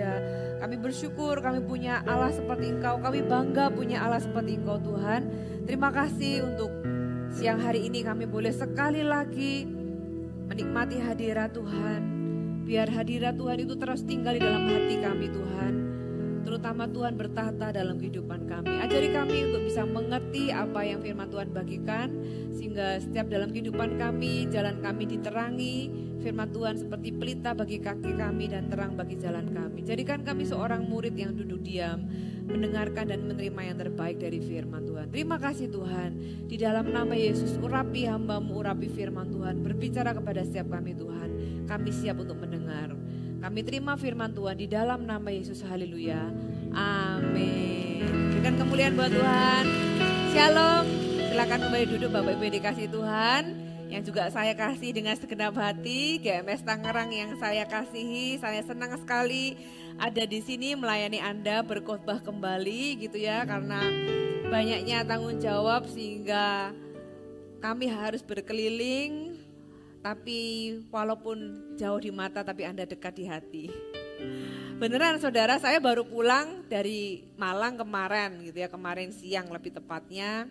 Raja. Kami bersyukur kami punya Allah seperti Engkau. Kami bangga punya Allah seperti Engkau Tuhan. Terima kasih untuk siang hari ini kami boleh sekali lagi menikmati hadirat Tuhan. Biar hadirat Tuhan itu terus tinggal di dalam hati kami Tuhan. Terutama Tuhan bertata dalam kehidupan kami. Ajari kami untuk bisa mengerti apa yang firman Tuhan bagikan. Sehingga setiap dalam kehidupan kami, jalan kami diterangi, firman Tuhan seperti pelita bagi kaki kami dan terang bagi jalan kami. Jadikan kami seorang murid yang duduk diam, mendengarkan dan menerima yang terbaik dari firman Tuhan. Terima kasih Tuhan, di dalam nama Yesus urapi hambamu, urapi firman Tuhan, berbicara kepada setiap kami Tuhan, kami siap untuk mendengar. Kami terima firman Tuhan di dalam nama Yesus, haleluya, amin. Berikan kemuliaan buat Tuhan, shalom, silakan kembali duduk Bapak Ibu dikasih Tuhan yang juga saya kasih dengan segenap hati, GMS Tangerang yang saya kasihi, saya senang sekali ada di sini melayani Anda berkhotbah kembali gitu ya karena banyaknya tanggung jawab sehingga kami harus berkeliling tapi walaupun jauh di mata tapi Anda dekat di hati. Beneran saudara saya baru pulang dari Malang kemarin gitu ya, kemarin siang lebih tepatnya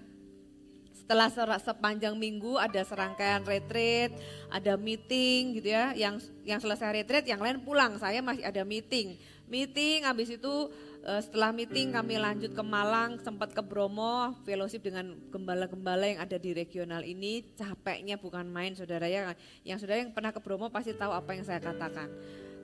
setelah sepanjang minggu ada serangkaian retreat, ada meeting gitu ya. Yang yang selesai retreat, yang lain pulang. Saya masih ada meeting. Meeting habis itu eh, setelah meeting kami lanjut ke Malang, sempat ke Bromo, fellowship dengan gembala-gembala yang ada di regional ini. Capeknya bukan main saudara ya. Yang saudara yang pernah ke Bromo pasti tahu apa yang saya katakan.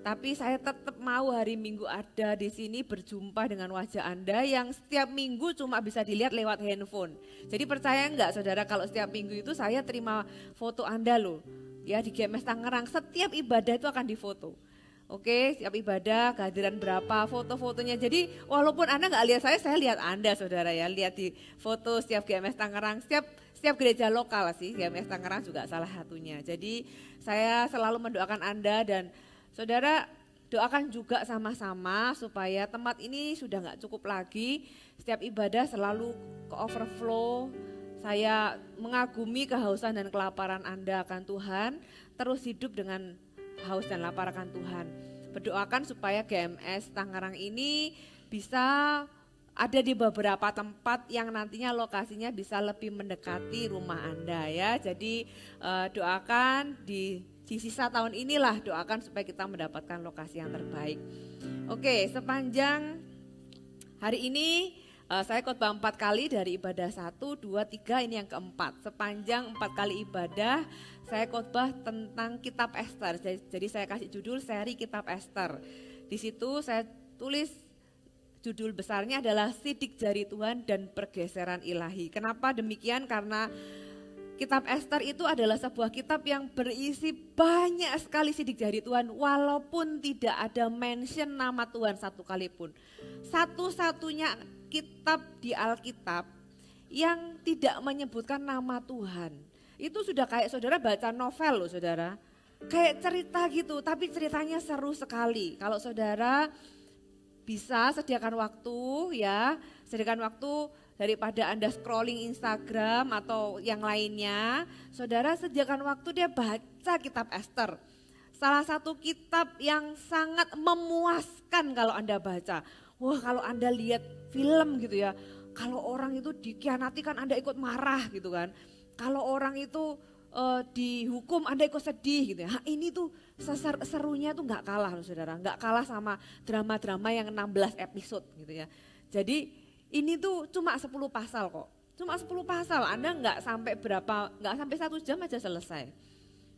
Tapi saya tetap mau hari Minggu ada di sini berjumpa dengan wajah Anda yang setiap minggu cuma bisa dilihat lewat handphone. Jadi percaya enggak saudara kalau setiap minggu itu saya terima foto Anda loh. Ya di GMS Tangerang setiap ibadah itu akan difoto. Oke, setiap ibadah kehadiran berapa foto-fotonya. Jadi walaupun Anda nggak lihat saya, saya lihat Anda saudara ya. Lihat di foto setiap GMS Tangerang, setiap setiap gereja lokal sih, GMS Tangerang juga salah satunya. Jadi saya selalu mendoakan Anda dan Saudara doakan juga sama-sama supaya tempat ini sudah nggak cukup lagi. Setiap ibadah selalu ke overflow. Saya mengagumi kehausan dan kelaparan Anda akan Tuhan. Terus hidup dengan haus dan lapar akan Tuhan. Berdoakan supaya GMS Tangerang ini bisa ada di beberapa tempat yang nantinya lokasinya bisa lebih mendekati rumah Anda ya. Jadi eh, doakan di di sisa tahun inilah doakan supaya kita mendapatkan lokasi yang terbaik. Oke, sepanjang hari ini Uh, saya khotbah empat kali dari ibadah satu, dua, tiga ini yang keempat. Sepanjang empat kali ibadah saya khotbah tentang kitab Esther. Jadi, jadi saya kasih judul seri kitab Esther. Di situ saya tulis judul besarnya adalah sidik jari Tuhan dan pergeseran ilahi. Kenapa demikian? Karena Kitab Esther itu adalah sebuah kitab yang berisi banyak sekali sidik jari Tuhan walaupun tidak ada mention nama Tuhan satu kali pun. Satu-satunya kitab di Alkitab yang tidak menyebutkan nama Tuhan. Itu sudah kayak saudara baca novel loh saudara. Kayak cerita gitu tapi ceritanya seru sekali. Kalau saudara bisa sediakan waktu ya, sediakan waktu daripada Anda scrolling Instagram atau yang lainnya, saudara sediakan waktu dia baca kitab Esther. Salah satu kitab yang sangat memuaskan kalau Anda baca. Wah kalau Anda lihat film gitu ya, kalau orang itu dikianati kan Anda ikut marah gitu kan. Kalau orang itu uh, dihukum Anda ikut sedih gitu ya. Nah, ini tuh seser, serunya tuh nggak kalah loh saudara, nggak kalah sama drama-drama yang 16 episode gitu ya. Jadi ini tuh cuma 10 pasal kok. Cuma 10 pasal, Anda nggak sampai berapa, nggak sampai satu jam aja selesai.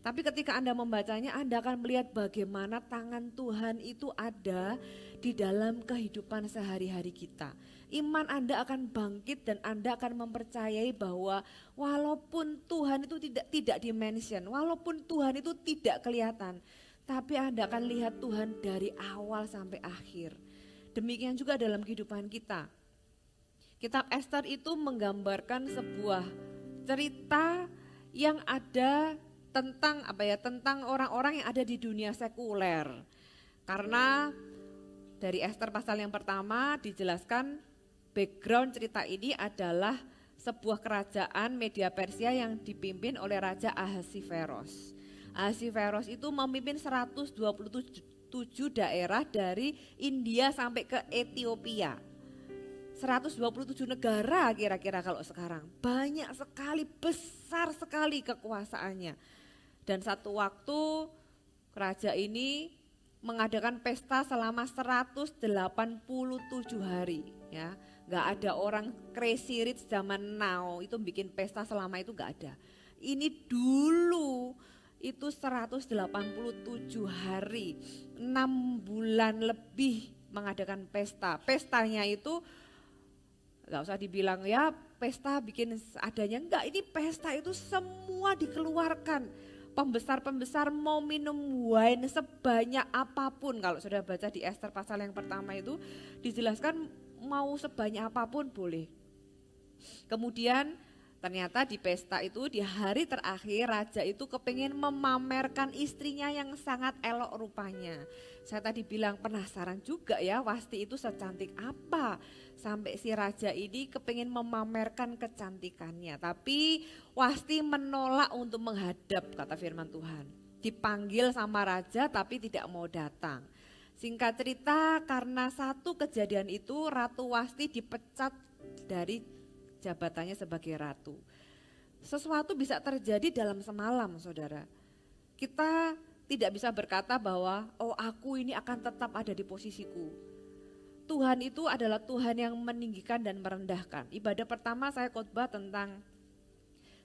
Tapi ketika Anda membacanya, Anda akan melihat bagaimana tangan Tuhan itu ada di dalam kehidupan sehari-hari kita. Iman Anda akan bangkit dan Anda akan mempercayai bahwa walaupun Tuhan itu tidak tidak dimention, walaupun Tuhan itu tidak kelihatan, tapi Anda akan lihat Tuhan dari awal sampai akhir. Demikian juga dalam kehidupan kita Kitab Esther itu menggambarkan sebuah cerita yang ada tentang apa ya tentang orang-orang yang ada di dunia sekuler. Karena dari Esther pasal yang pertama dijelaskan background cerita ini adalah sebuah kerajaan media Persia yang dipimpin oleh Raja Ahasiveros. Ahasiveros itu memimpin 127 daerah dari India sampai ke Ethiopia. 127 negara kira-kira kalau sekarang. Banyak sekali, besar sekali kekuasaannya. Dan satu waktu raja ini mengadakan pesta selama 187 hari ya. Gak ada orang crazy rich zaman now itu bikin pesta selama itu gak ada. Ini dulu itu 187 hari, 6 bulan lebih mengadakan pesta. Pestanya itu nggak usah dibilang ya pesta bikin adanya enggak ini pesta itu semua dikeluarkan pembesar-pembesar mau minum wine sebanyak apapun kalau sudah baca di Esther pasal yang pertama itu dijelaskan mau sebanyak apapun boleh kemudian ternyata di pesta itu di hari terakhir raja itu kepengen memamerkan istrinya yang sangat elok rupanya saya tadi bilang penasaran juga ya pasti itu secantik apa sampai si raja ini kepingin memamerkan kecantikannya. Tapi Wasti menolak untuk menghadap kata firman Tuhan. Dipanggil sama raja tapi tidak mau datang. Singkat cerita karena satu kejadian itu Ratu Wasti dipecat dari jabatannya sebagai ratu. Sesuatu bisa terjadi dalam semalam saudara. Kita tidak bisa berkata bahwa oh aku ini akan tetap ada di posisiku. Tuhan itu adalah Tuhan yang meninggikan dan merendahkan. Ibadah pertama saya khotbah tentang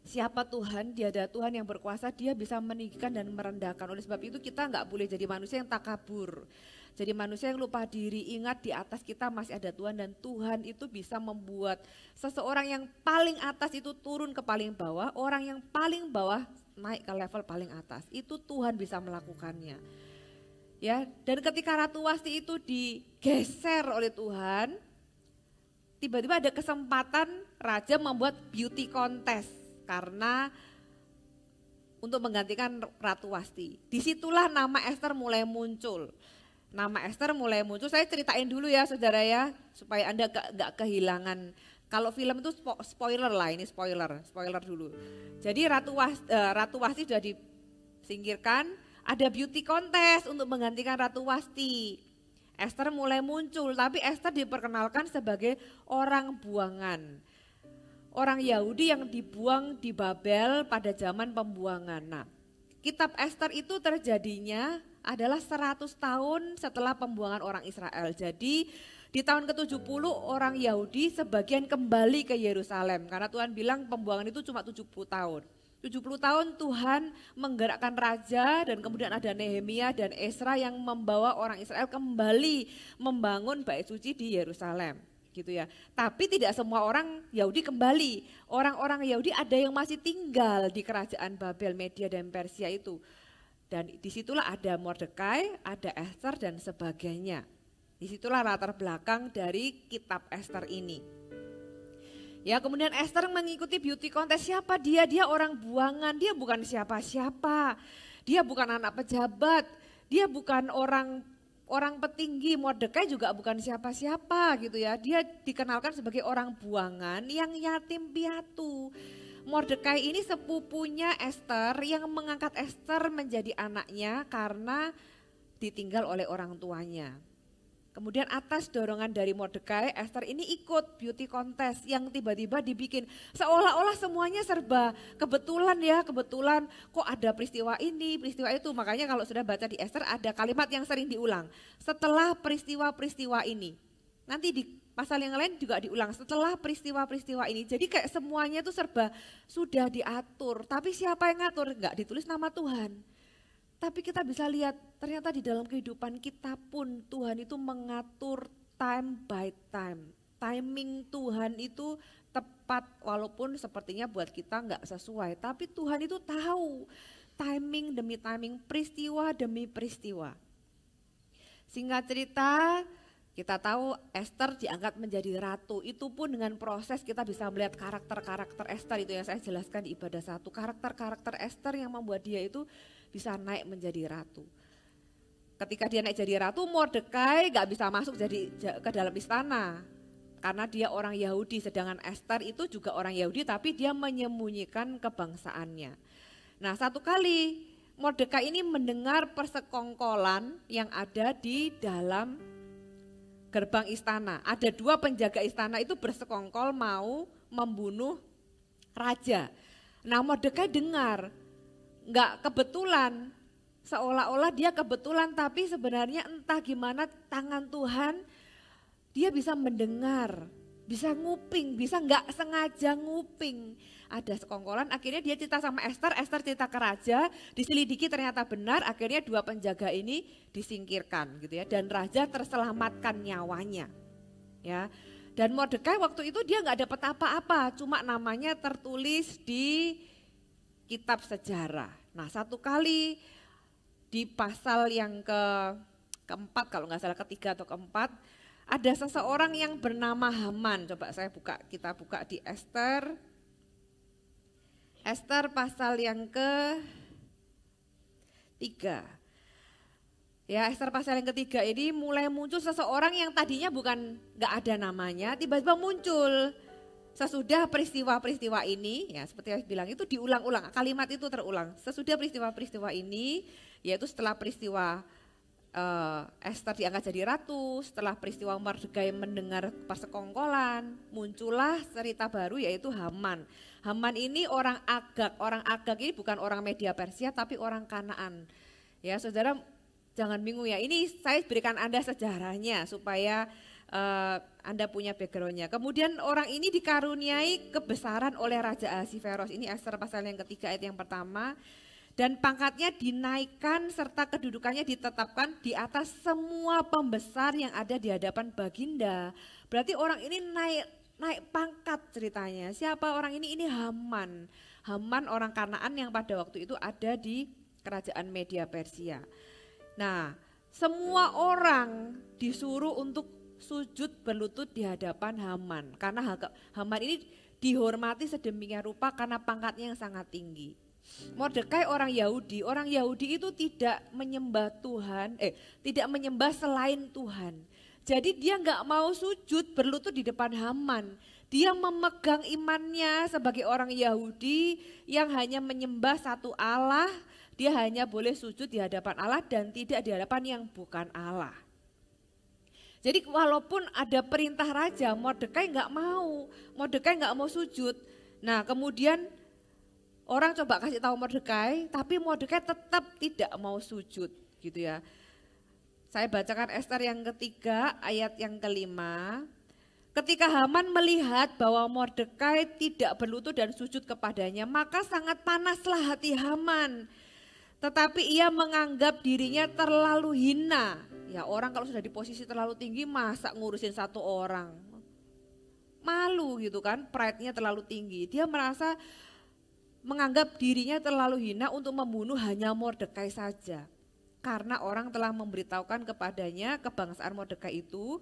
siapa Tuhan, dia ada Tuhan yang berkuasa, dia bisa meninggikan dan merendahkan. Oleh sebab itu kita nggak boleh jadi manusia yang takabur. Jadi manusia yang lupa diri, ingat di atas kita masih ada Tuhan dan Tuhan itu bisa membuat seseorang yang paling atas itu turun ke paling bawah, orang yang paling bawah naik ke level paling atas. Itu Tuhan bisa melakukannya. Ya, dan ketika Ratu Wasti itu digeser oleh Tuhan, tiba-tiba ada kesempatan raja membuat beauty contest karena untuk menggantikan Ratu Wasti. Disitulah nama Esther mulai muncul. Nama Esther mulai muncul, saya ceritain dulu ya saudara ya, supaya Anda gak kehilangan. Kalau film itu spo spoiler lah, ini spoiler, spoiler dulu. Jadi Ratu Wasti, eh, Ratu Wasti sudah disingkirkan, ada beauty contest untuk menggantikan Ratu Wasti. Esther mulai muncul, tapi Esther diperkenalkan sebagai orang buangan. Orang Yahudi yang dibuang di Babel pada zaman pembuangan. Nah, kitab Esther itu terjadinya adalah 100 tahun setelah pembuangan orang Israel. Jadi di tahun ke-70 orang Yahudi sebagian kembali ke Yerusalem karena Tuhan bilang pembuangan itu cuma 70 tahun. 70 tahun Tuhan menggerakkan raja dan kemudian ada Nehemia dan Esra yang membawa orang Israel kembali membangun bait suci di Yerusalem gitu ya. Tapi tidak semua orang Yahudi kembali. Orang-orang Yahudi ada yang masih tinggal di kerajaan Babel, Media dan Persia itu. Dan disitulah ada Mordekai, ada Esther dan sebagainya. Disitulah latar belakang dari kitab Esther ini. Ya kemudian Esther mengikuti beauty contest siapa dia? Dia orang buangan, dia bukan siapa-siapa. Dia bukan anak pejabat, dia bukan orang orang petinggi, Mordekai juga bukan siapa-siapa gitu ya. Dia dikenalkan sebagai orang buangan yang yatim piatu. Mordekai ini sepupunya Esther yang mengangkat Esther menjadi anaknya karena ditinggal oleh orang tuanya. Kemudian atas dorongan dari Mordecai, Esther ini ikut beauty contest yang tiba-tiba dibikin. Seolah-olah semuanya serba kebetulan ya, kebetulan kok ada peristiwa ini, peristiwa itu. Makanya kalau sudah baca di Esther ada kalimat yang sering diulang. Setelah peristiwa-peristiwa ini. Nanti di pasal yang lain juga diulang setelah peristiwa-peristiwa ini. Jadi kayak semuanya itu serba sudah diatur. Tapi siapa yang ngatur? Enggak ditulis nama Tuhan. Tapi kita bisa lihat ternyata di dalam kehidupan kita pun Tuhan itu mengatur time by time. Timing Tuhan itu tepat walaupun sepertinya buat kita nggak sesuai. Tapi Tuhan itu tahu timing demi timing, peristiwa demi peristiwa. Singkat cerita, kita tahu Esther diangkat menjadi ratu. Itu pun dengan proses kita bisa melihat karakter-karakter Esther itu yang saya jelaskan di ibadah satu. Karakter-karakter Esther yang membuat dia itu bisa naik menjadi ratu. Ketika dia naik jadi ratu, Mordekai gak bisa masuk jadi ke dalam istana karena dia orang Yahudi, sedangkan Esther itu juga orang Yahudi, tapi dia menyembunyikan kebangsaannya. Nah, satu kali Mordekai ini mendengar persekongkolan yang ada di dalam gerbang istana. Ada dua penjaga istana itu bersekongkol mau membunuh raja. Nah Mordekai dengar nggak kebetulan. Seolah-olah dia kebetulan tapi sebenarnya entah gimana tangan Tuhan dia bisa mendengar, bisa nguping, bisa nggak sengaja nguping. Ada sekongkolan, akhirnya dia cerita sama Esther, Esther cerita ke raja, diselidiki ternyata benar, akhirnya dua penjaga ini disingkirkan gitu ya, dan raja terselamatkan nyawanya. Ya, dan Mordekai waktu itu dia nggak dapat apa-apa, cuma namanya tertulis di kitab sejarah. Nah satu kali di pasal yang ke keempat kalau nggak salah ketiga atau keempat ada seseorang yang bernama Haman. Coba saya buka kita buka di Esther. Esther pasal yang ke tiga. Ya Esther pasal yang ketiga ini mulai muncul seseorang yang tadinya bukan nggak ada namanya tiba-tiba muncul. Sesudah peristiwa-peristiwa ini, ya seperti yang bilang itu diulang-ulang, kalimat itu terulang. Sesudah peristiwa-peristiwa ini, yaitu setelah peristiwa uh, Esther diangkat jadi ratu, setelah peristiwa Mordekai mendengar persekongkolan, muncullah cerita baru yaitu Haman. Haman ini orang Agak, orang Agak ini bukan orang media Persia tapi orang Kanaan. Ya saudara jangan bingung ya, ini saya berikan Anda sejarahnya supaya uh, Anda punya backgroundnya. Kemudian orang ini dikaruniai kebesaran oleh Raja Ahasiveros. Ini Esther pasal yang ketiga ayat yang pertama. Dan pangkatnya dinaikkan serta kedudukannya ditetapkan di atas semua pembesar yang ada di hadapan baginda. Berarti orang ini naik naik pangkat ceritanya. Siapa orang ini? Ini Haman. Haman orang Kanaan yang pada waktu itu ada di kerajaan Media Persia. Nah, semua orang disuruh untuk sujud berlutut di hadapan Haman. Karena Haman ini dihormati sedemikian rupa karena pangkatnya yang sangat tinggi. Mordekai orang Yahudi, orang Yahudi itu tidak menyembah Tuhan, eh tidak menyembah selain Tuhan. Jadi dia nggak mau sujud berlutut di depan Haman. Dia memegang imannya sebagai orang Yahudi yang hanya menyembah satu Allah. Dia hanya boleh sujud di hadapan Allah dan tidak di hadapan yang bukan Allah. Jadi walaupun ada perintah raja, Mordekai nggak mau, Mordekai nggak mau sujud. Nah kemudian orang coba kasih tahu Mordekai, tapi Mordekai tetap tidak mau sujud gitu ya. Saya bacakan Esther yang ketiga ayat yang kelima. Ketika Haman melihat bahwa Mordekai tidak berlutut dan sujud kepadanya, maka sangat panaslah hati Haman. Tetapi ia menganggap dirinya terlalu hina Ya orang kalau sudah di posisi terlalu tinggi masa ngurusin satu orang. Malu gitu kan, pride-nya terlalu tinggi. Dia merasa menganggap dirinya terlalu hina untuk membunuh hanya Mordekai saja. Karena orang telah memberitahukan kepadanya kebangsaan Mordekai itu.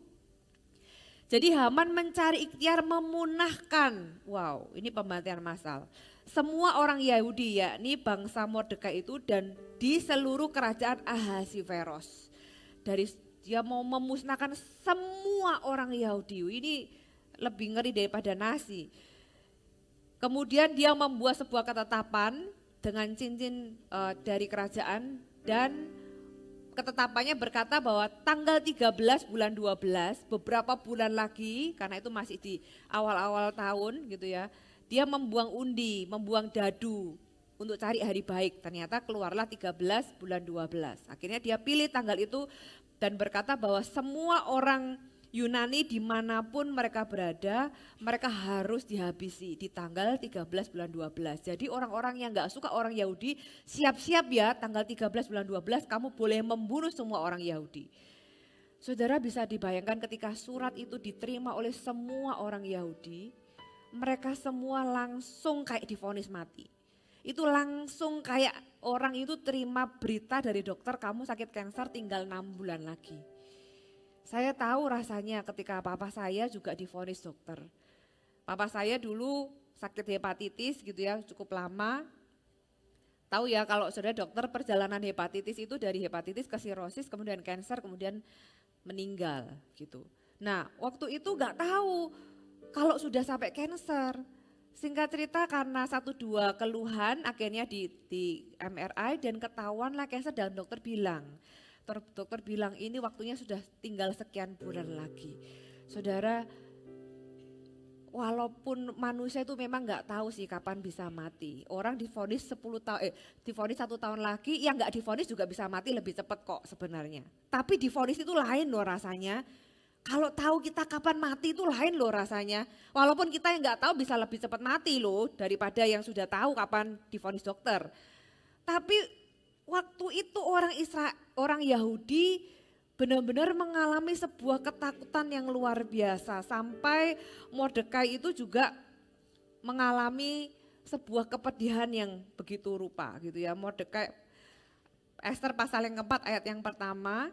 Jadi Haman mencari ikhtiar memunahkan. Wow, ini pembantian massal. Semua orang Yahudi yakni bangsa Mordekai itu dan di seluruh kerajaan Ahasiveros dari dia mau memusnahkan semua orang Yahudi. Ini lebih ngeri daripada nasi. Kemudian dia membuat sebuah ketetapan dengan cincin uh, dari kerajaan dan ketetapannya berkata bahwa tanggal 13 bulan 12 beberapa bulan lagi karena itu masih di awal-awal tahun gitu ya. Dia membuang undi, membuang dadu untuk cari hari baik. Ternyata keluarlah 13 bulan 12. Akhirnya dia pilih tanggal itu dan berkata bahwa semua orang Yunani dimanapun mereka berada, mereka harus dihabisi di tanggal 13 bulan 12. Jadi orang-orang yang gak suka orang Yahudi, siap-siap ya tanggal 13 bulan 12 kamu boleh membunuh semua orang Yahudi. Saudara bisa dibayangkan ketika surat itu diterima oleh semua orang Yahudi, mereka semua langsung kayak difonis mati itu langsung kayak orang itu terima berita dari dokter kamu sakit kanker tinggal enam bulan lagi. Saya tahu rasanya ketika papa saya juga difonis dokter. Papa saya dulu sakit hepatitis gitu ya cukup lama. Tahu ya kalau sudah dokter perjalanan hepatitis itu dari hepatitis ke sirosis kemudian kanker kemudian meninggal gitu. Nah waktu itu gak tahu kalau sudah sampai kanker Singkat cerita karena satu dua keluhan akhirnya di, di MRI dan ketahuan lah cancer dan dokter bilang. Dokter bilang ini waktunya sudah tinggal sekian bulan lagi. Saudara, walaupun manusia itu memang nggak tahu sih kapan bisa mati. Orang difonis 10 tahun, eh, difonis satu tahun lagi, yang nggak difonis juga bisa mati lebih cepat kok sebenarnya. Tapi difonis itu lain loh rasanya kalau tahu kita kapan mati itu lain loh rasanya. Walaupun kita yang nggak tahu bisa lebih cepat mati loh daripada yang sudah tahu kapan divonis dokter. Tapi waktu itu orang Isra, orang Yahudi benar-benar mengalami sebuah ketakutan yang luar biasa sampai Mordekai itu juga mengalami sebuah kepedihan yang begitu rupa gitu ya. Mordekai Esther pasal yang keempat ayat yang pertama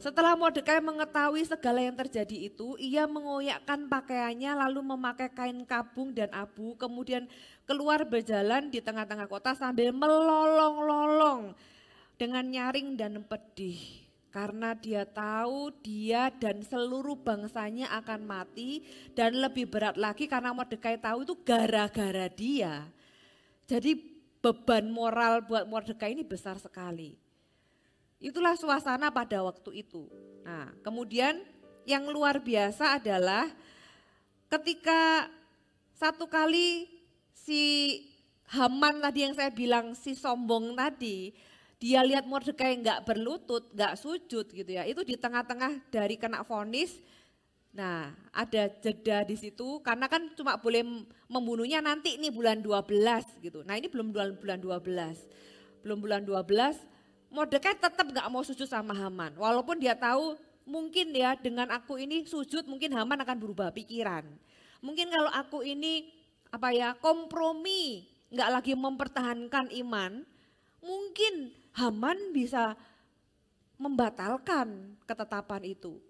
setelah Mordekai mengetahui segala yang terjadi itu, ia mengoyakkan pakaiannya lalu memakai kain kabung dan abu, kemudian keluar berjalan di tengah-tengah kota sambil melolong-lolong dengan nyaring dan pedih. Karena dia tahu dia dan seluruh bangsanya akan mati dan lebih berat lagi karena Mordekai tahu itu gara-gara dia. Jadi beban moral buat Mordekai ini besar sekali. Itulah suasana pada waktu itu. Nah, kemudian yang luar biasa adalah ketika satu kali si Haman tadi yang saya bilang si sombong tadi, dia lihat Mordekai nggak berlutut, nggak sujud gitu ya. Itu di tengah-tengah dari kena vonis. Nah, ada jeda di situ karena kan cuma boleh membunuhnya nanti ini bulan 12 gitu. Nah, ini belum bulan bulan 12. Belum bulan 12 Mordekai tetap nggak mau sujud sama Haman. Walaupun dia tahu mungkin ya dengan aku ini sujud mungkin Haman akan berubah pikiran. Mungkin kalau aku ini apa ya kompromi nggak lagi mempertahankan iman. Mungkin Haman bisa membatalkan ketetapan itu.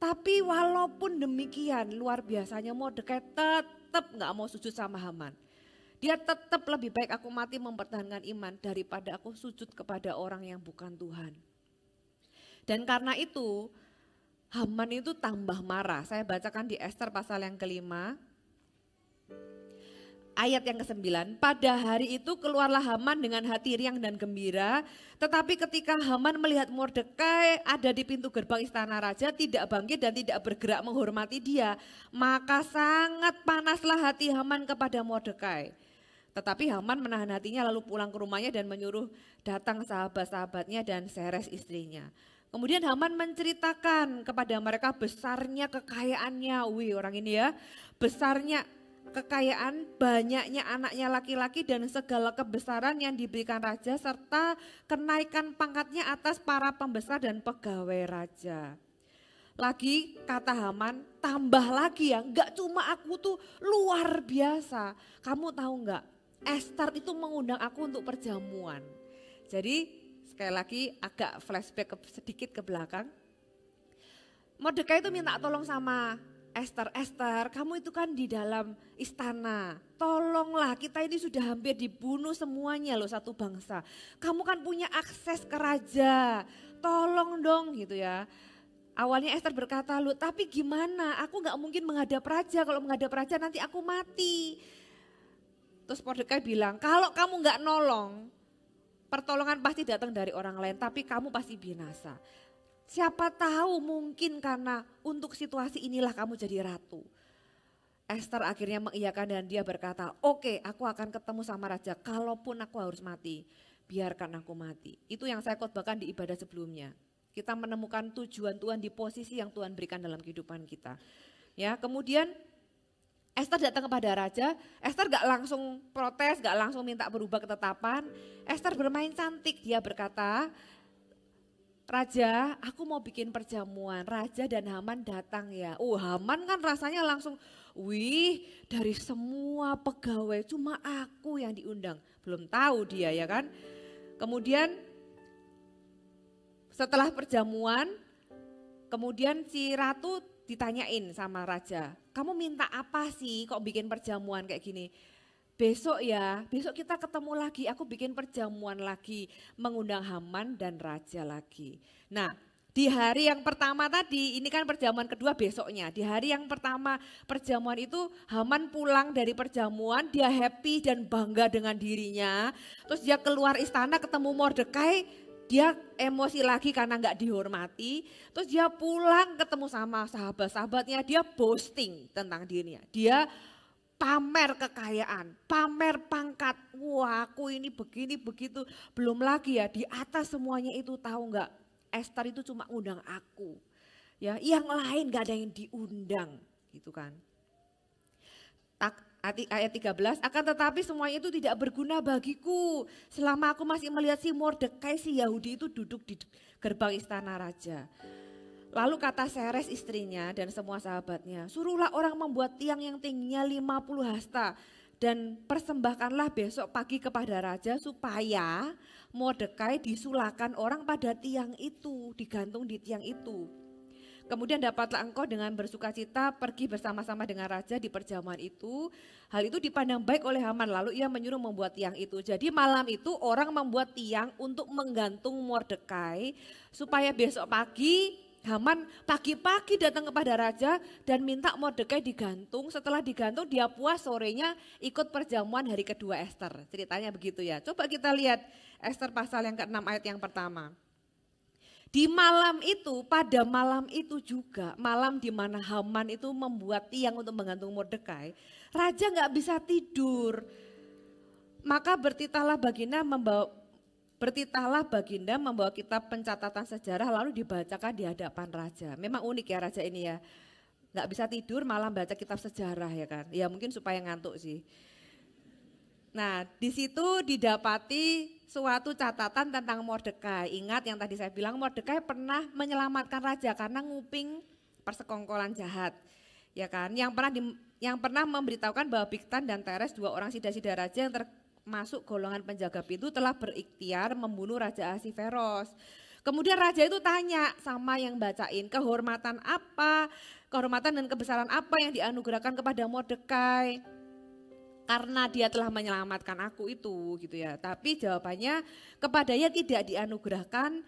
Tapi walaupun demikian luar biasanya Mordekai tetap nggak mau sujud sama Haman. Dia tetap lebih baik aku mati mempertahankan iman daripada aku sujud kepada orang yang bukan Tuhan. Dan karena itu Haman itu tambah marah. Saya bacakan di Esther pasal yang kelima. Ayat yang kesembilan, pada hari itu keluarlah Haman dengan hati riang dan gembira. Tetapi ketika Haman melihat Mordekai ada di pintu gerbang istana raja, tidak bangkit dan tidak bergerak menghormati dia. Maka sangat panaslah hati Haman kepada Mordekai. Tetapi Haman menahan hatinya lalu pulang ke rumahnya dan menyuruh datang sahabat-sahabatnya dan Seres istrinya. Kemudian Haman menceritakan kepada mereka besarnya kekayaannya. Wih orang ini ya, besarnya kekayaan, banyaknya anaknya laki-laki dan segala kebesaran yang diberikan raja serta kenaikan pangkatnya atas para pembesar dan pegawai raja. Lagi kata Haman, tambah lagi ya, enggak cuma aku tuh luar biasa. Kamu tahu enggak, Esther eh, itu mengundang aku untuk perjamuan. Jadi sekali lagi agak flashback ke, sedikit ke belakang. Mordekai itu minta tolong sama Esther, Esther kamu itu kan di dalam istana. Tolonglah kita ini sudah hampir dibunuh semuanya loh satu bangsa. Kamu kan punya akses ke raja. Tolong dong gitu ya. Awalnya Esther berkata, lu tapi gimana? Aku gak mungkin menghadap raja. Kalau menghadap raja nanti aku mati. Terus Mordekai bilang, kalau kamu nggak nolong, pertolongan pasti datang dari orang lain, tapi kamu pasti binasa. Siapa tahu mungkin karena untuk situasi inilah kamu jadi ratu. Esther akhirnya mengiyakan dan dia berkata, oke okay, aku akan ketemu sama raja, kalaupun aku harus mati, biarkan aku mati. Itu yang saya khotbahkan di ibadah sebelumnya. Kita menemukan tujuan Tuhan di posisi yang Tuhan berikan dalam kehidupan kita. Ya, kemudian Esther datang kepada raja, Esther gak langsung protes, gak langsung minta berubah ketetapan. Esther bermain cantik, dia berkata, Raja, aku mau bikin perjamuan. Raja dan Haman datang ya. Oh, Haman kan rasanya langsung, wih, dari semua pegawai cuma aku yang diundang. Belum tahu dia ya kan. Kemudian setelah perjamuan, kemudian si ratu ditanyain sama raja, kamu minta apa sih kok bikin perjamuan kayak gini? Besok ya, besok kita ketemu lagi, aku bikin perjamuan lagi, mengundang Haman dan raja lagi. Nah, di hari yang pertama tadi, ini kan perjamuan kedua besoknya. Di hari yang pertama perjamuan itu Haman pulang dari perjamuan, dia happy dan bangga dengan dirinya. Terus dia keluar istana ketemu Mordekai, dia emosi lagi karena nggak dihormati. Terus dia pulang ketemu sama sahabat-sahabatnya, dia boasting tentang dirinya. Dia pamer kekayaan, pamer pangkat. Wah aku ini begini begitu. Belum lagi ya di atas semuanya itu tahu nggak? Esther itu cuma undang aku. Ya, yang lain gak ada yang diundang gitu kan. Tak ayat 13, akan tetapi semuanya itu tidak berguna bagiku. Selama aku masih melihat si Mordekai si Yahudi itu duduk di gerbang istana raja. Lalu kata Seres istrinya dan semua sahabatnya, suruhlah orang membuat tiang yang tingginya 50 hasta dan persembahkanlah besok pagi kepada raja supaya Mordekai disulakan orang pada tiang itu, digantung di tiang itu. Kemudian dapatlah engkau dengan bersuka cita pergi bersama-sama dengan raja di perjamuan itu. Hal itu dipandang baik oleh Haman lalu ia menyuruh membuat tiang itu. Jadi malam itu orang membuat tiang untuk menggantung Mordekai supaya besok pagi Haman pagi-pagi datang kepada raja dan minta Mordekai digantung. Setelah digantung dia puas sorenya ikut perjamuan hari kedua Esther. Ceritanya begitu ya. Coba kita lihat Esther pasal yang ke-6 ayat yang pertama. Di malam itu, pada malam itu juga, malam di mana Haman itu membuat tiang untuk menggantung Mordekai, raja nggak bisa tidur. Maka bertitahlah baginda membawa bertitahlah baginda membawa kitab pencatatan sejarah lalu dibacakan di hadapan raja. Memang unik ya raja ini ya. Nggak bisa tidur malam baca kitab sejarah ya kan. Ya mungkin supaya ngantuk sih. Nah, di situ didapati suatu catatan tentang Mordekai. Ingat yang tadi saya bilang Mordekai pernah menyelamatkan raja karena nguping persekongkolan jahat. Ya kan? Yang pernah di, yang pernah memberitahukan bahwa Biktan dan Teres dua orang sida-sida raja yang termasuk golongan penjaga pintu telah berikhtiar membunuh Raja Asiferos. Kemudian raja itu tanya sama yang bacain kehormatan apa, kehormatan dan kebesaran apa yang dianugerahkan kepada Mordekai karena dia telah menyelamatkan aku itu gitu ya. Tapi jawabannya kepadanya tidak dianugerahkan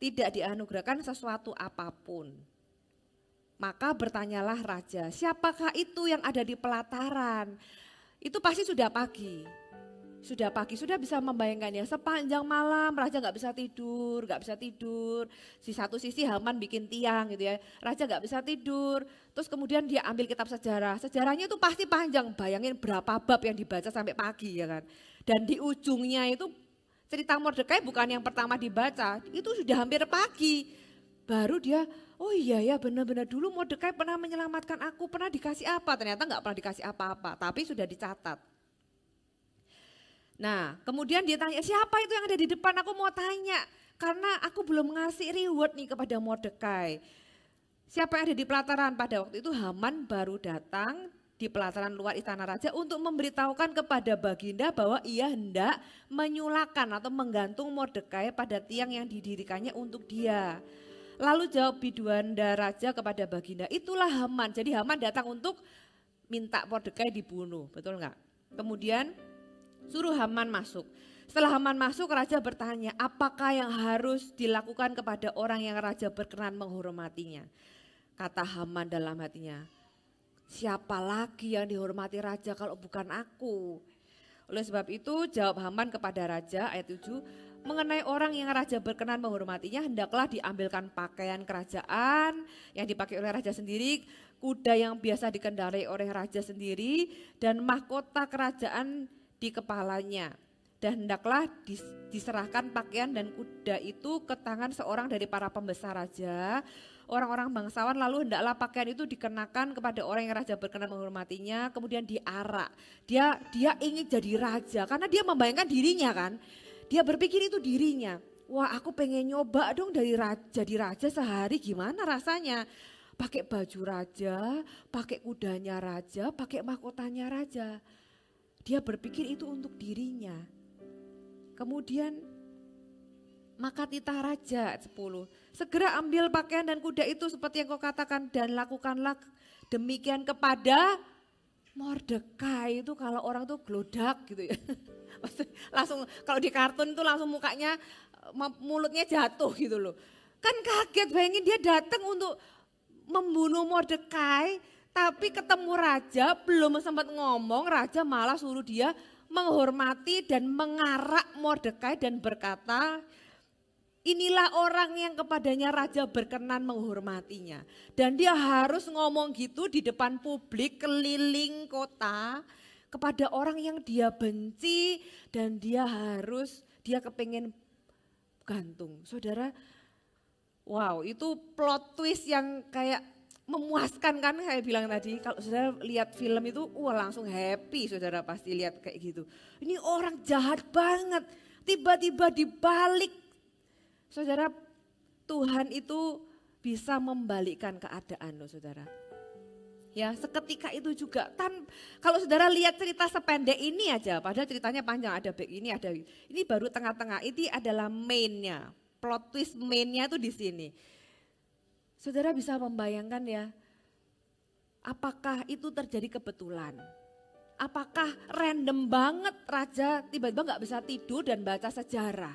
tidak dianugerahkan sesuatu apapun. Maka bertanyalah raja, siapakah itu yang ada di pelataran? Itu pasti sudah pagi. Sudah pagi, sudah bisa membayangkan ya, sepanjang malam raja nggak bisa tidur, nggak bisa tidur. Di satu sisi Haman bikin tiang gitu ya, raja nggak bisa tidur. Terus kemudian dia ambil kitab sejarah, sejarahnya itu pasti panjang, bayangin berapa bab yang dibaca sampai pagi ya kan. Dan di ujungnya itu cerita Mordekai bukan yang pertama dibaca, itu sudah hampir pagi. Baru dia oh iya ya benar-benar dulu Mordekai pernah menyelamatkan aku, pernah dikasih apa, ternyata nggak pernah dikasih apa-apa, tapi sudah dicatat. Nah, kemudian dia tanya, siapa itu yang ada di depan? Aku mau tanya, karena aku belum ngasih reward nih kepada Mordekai. Siapa yang ada di pelataran? Pada waktu itu Haman baru datang di pelataran luar istana raja untuk memberitahukan kepada Baginda bahwa ia hendak menyulakan atau menggantung Mordekai pada tiang yang didirikannya untuk dia. Lalu jawab biduanda raja kepada Baginda, itulah Haman. Jadi Haman datang untuk minta Mordekai dibunuh, betul nggak? Kemudian suruh Haman masuk. Setelah Haman masuk, raja bertanya, apakah yang harus dilakukan kepada orang yang raja berkenan menghormatinya? Kata Haman dalam hatinya, siapa lagi yang dihormati raja kalau bukan aku? Oleh sebab itu jawab Haman kepada raja ayat 7, mengenai orang yang raja berkenan menghormatinya hendaklah diambilkan pakaian kerajaan yang dipakai oleh raja sendiri, kuda yang biasa dikendarai oleh raja sendiri dan mahkota kerajaan di kepalanya. Dan hendaklah diserahkan pakaian dan kuda itu ke tangan seorang dari para pembesar raja. Orang-orang bangsawan lalu hendaklah pakaian itu dikenakan kepada orang yang raja berkenan menghormatinya, kemudian diarak. Dia dia ingin jadi raja karena dia membayangkan dirinya kan. Dia berpikir itu dirinya. Wah, aku pengen nyoba dong dari raja, jadi raja sehari gimana rasanya? pakai baju raja, pakai kudanya raja, pakai mahkotanya raja. Dia berpikir itu untuk dirinya. Kemudian maka titah raja 10. Segera ambil pakaian dan kuda itu seperti yang kau katakan dan lakukanlah demikian kepada Mordekai itu kalau orang tuh glodak gitu ya. langsung kalau di kartun itu langsung mukanya mulutnya jatuh gitu loh. Kan kaget bayangin dia datang untuk membunuh Mordekai tapi ketemu raja belum sempat ngomong, raja malah suruh dia menghormati dan mengarak Mordekai dan berkata, inilah orang yang kepadanya raja berkenan menghormatinya. Dan dia harus ngomong gitu di depan publik keliling kota kepada orang yang dia benci dan dia harus dia kepengen gantung. Saudara, wow itu plot twist yang kayak memuaskan kan saya bilang tadi. Kalau saudara lihat film itu, wah langsung happy saudara pasti lihat kayak gitu. Ini orang jahat banget, tiba-tiba dibalik. Saudara, Tuhan itu bisa membalikkan keadaan loh saudara. Ya, seketika itu juga tan kalau saudara lihat cerita sependek ini aja, padahal ceritanya panjang ada back ini ada ini baru tengah-tengah. Ini adalah mainnya, plot twist mainnya tuh di sini. Saudara bisa membayangkan ya, apakah itu terjadi kebetulan? Apakah random banget raja tiba-tiba gak bisa tidur dan baca sejarah?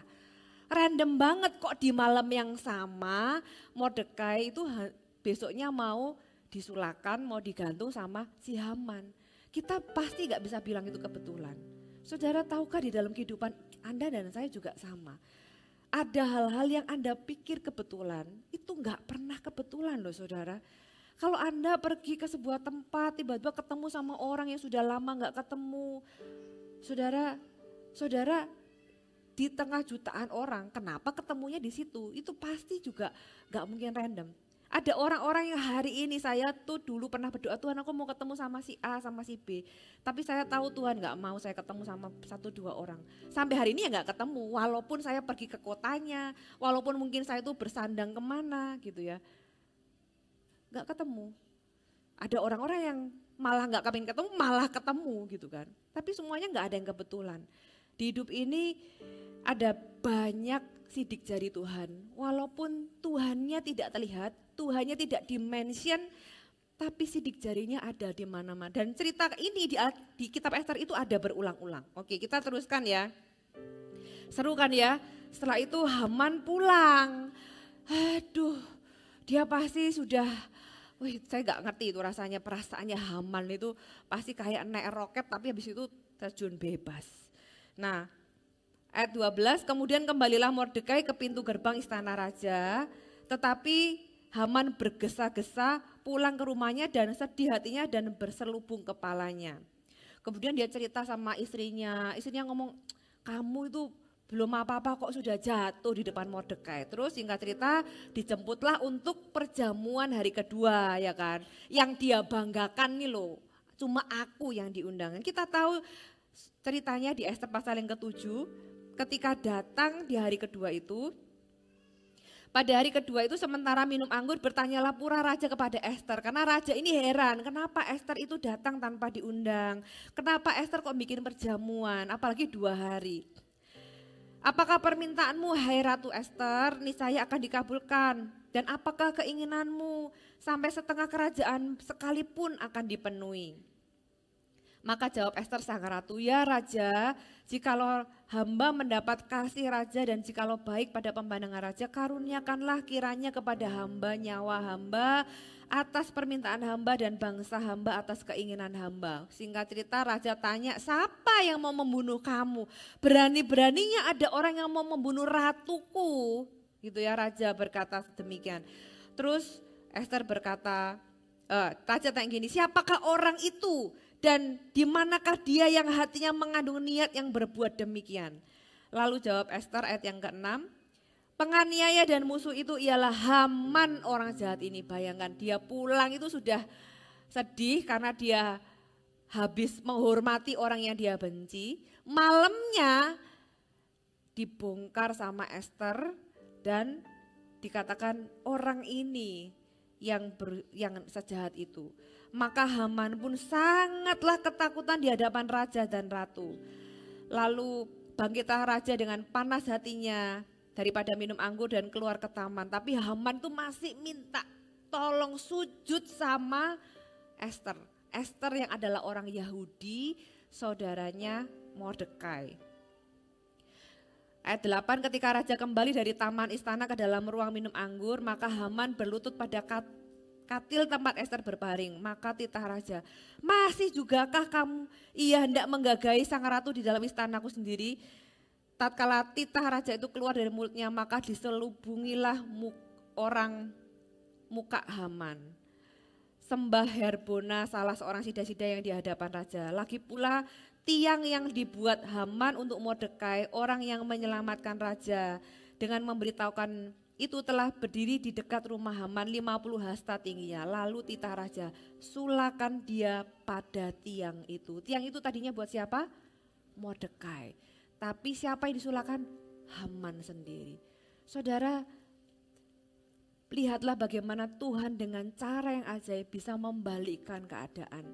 Random banget kok di malam yang sama Mordekai itu besoknya mau disulakan, mau digantung sama si Haman. Kita pasti gak bisa bilang itu kebetulan. Saudara tahukah di dalam kehidupan Anda dan saya juga sama ada hal-hal yang Anda pikir kebetulan, itu enggak pernah kebetulan loh saudara. Kalau Anda pergi ke sebuah tempat, tiba-tiba ketemu sama orang yang sudah lama enggak ketemu. Saudara, saudara di tengah jutaan orang, kenapa ketemunya di situ? Itu pasti juga enggak mungkin random. Ada orang-orang yang hari ini saya tuh dulu pernah berdoa Tuhan aku mau ketemu sama si A sama si B. Tapi saya tahu Tuhan nggak mau saya ketemu sama satu dua orang. Sampai hari ini ya nggak ketemu walaupun saya pergi ke kotanya. Walaupun mungkin saya tuh bersandang kemana gitu ya. Nggak ketemu. Ada orang-orang yang malah nggak kepingin ketemu malah ketemu gitu kan. Tapi semuanya nggak ada yang kebetulan. Di hidup ini ada banyak sidik jari Tuhan. Walaupun Tuhannya tidak terlihat, Tuhannya tidak dimention, tapi sidik jarinya ada di mana-mana. Dan cerita ini di, di kitab Esther itu ada berulang-ulang. Oke kita teruskan ya. Seru kan ya. Setelah itu Haman pulang. Aduh dia pasti sudah Wih, saya nggak ngerti itu rasanya perasaannya Haman itu pasti kayak naik roket tapi habis itu terjun bebas. Nah ayat 12, kemudian kembalilah Mordekai ke pintu gerbang istana raja, tetapi Haman bergesa-gesa pulang ke rumahnya dan sedih hatinya dan berselubung kepalanya. Kemudian dia cerita sama istrinya, istrinya ngomong, kamu itu belum apa-apa kok sudah jatuh di depan Mordekai. Terus singkat cerita dijemputlah untuk perjamuan hari kedua ya kan. Yang dia banggakan nih loh, cuma aku yang diundang. Kita tahu ceritanya di Esther pasal yang ketujuh, ketika datang di hari kedua itu, pada hari kedua itu sementara minum anggur bertanyalah pura raja kepada Esther. Karena raja ini heran kenapa Esther itu datang tanpa diundang. Kenapa Esther kok bikin perjamuan apalagi dua hari. Apakah permintaanmu hai Ratu Esther niscaya akan dikabulkan. Dan apakah keinginanmu sampai setengah kerajaan sekalipun akan dipenuhi. Maka jawab Esther sang ratu, ya raja, jikalau hamba mendapat kasih raja dan jikalau baik pada pemandangan raja, karuniakanlah kiranya kepada hamba nyawa hamba atas permintaan hamba dan bangsa hamba atas keinginan hamba. Singkat cerita raja tanya, siapa yang mau membunuh kamu? Berani-beraninya ada orang yang mau membunuh ratuku. Gitu ya raja berkata demikian. Terus Esther berkata, eh, raja tanya gini, siapakah orang itu? Dan di manakah dia yang hatinya mengandung niat yang berbuat demikian? Lalu jawab Esther ayat yang ke-6, penganiaya dan musuh itu ialah Haman orang jahat ini. Bayangkan dia pulang itu sudah sedih karena dia habis menghormati orang yang dia benci. Malamnya dibongkar sama Esther dan dikatakan orang ini yang ber, yang sejahat itu. Maka Haman pun sangatlah ketakutan di hadapan raja dan ratu. Lalu bangkitlah raja dengan panas hatinya daripada minum anggur dan keluar ke taman. Tapi Haman tuh masih minta tolong sujud sama Esther. Esther yang adalah orang Yahudi, saudaranya Mordekai. Ayat 8 ketika raja kembali dari taman istana ke dalam ruang minum anggur, maka Haman berlutut pada Katil tempat Esther berbaring, maka titah raja, masih jugakah kamu ia hendak menggagai sang ratu di dalam istanaku sendiri? Tatkala titah raja itu keluar dari mulutnya, maka diselubungilah muk orang muka Haman. Sembah Herbona salah seorang sida-sida yang di hadapan raja. Lagi pula tiang yang dibuat Haman untuk Mordekai, orang yang menyelamatkan raja dengan memberitahukan itu telah berdiri di dekat rumah Haman 50 hasta tingginya. Lalu titah raja, sulakan dia pada tiang itu. Tiang itu tadinya buat siapa? Mordekai. Tapi siapa yang disulakan? Haman sendiri. Saudara, lihatlah bagaimana Tuhan dengan cara yang ajaib bisa membalikkan keadaan.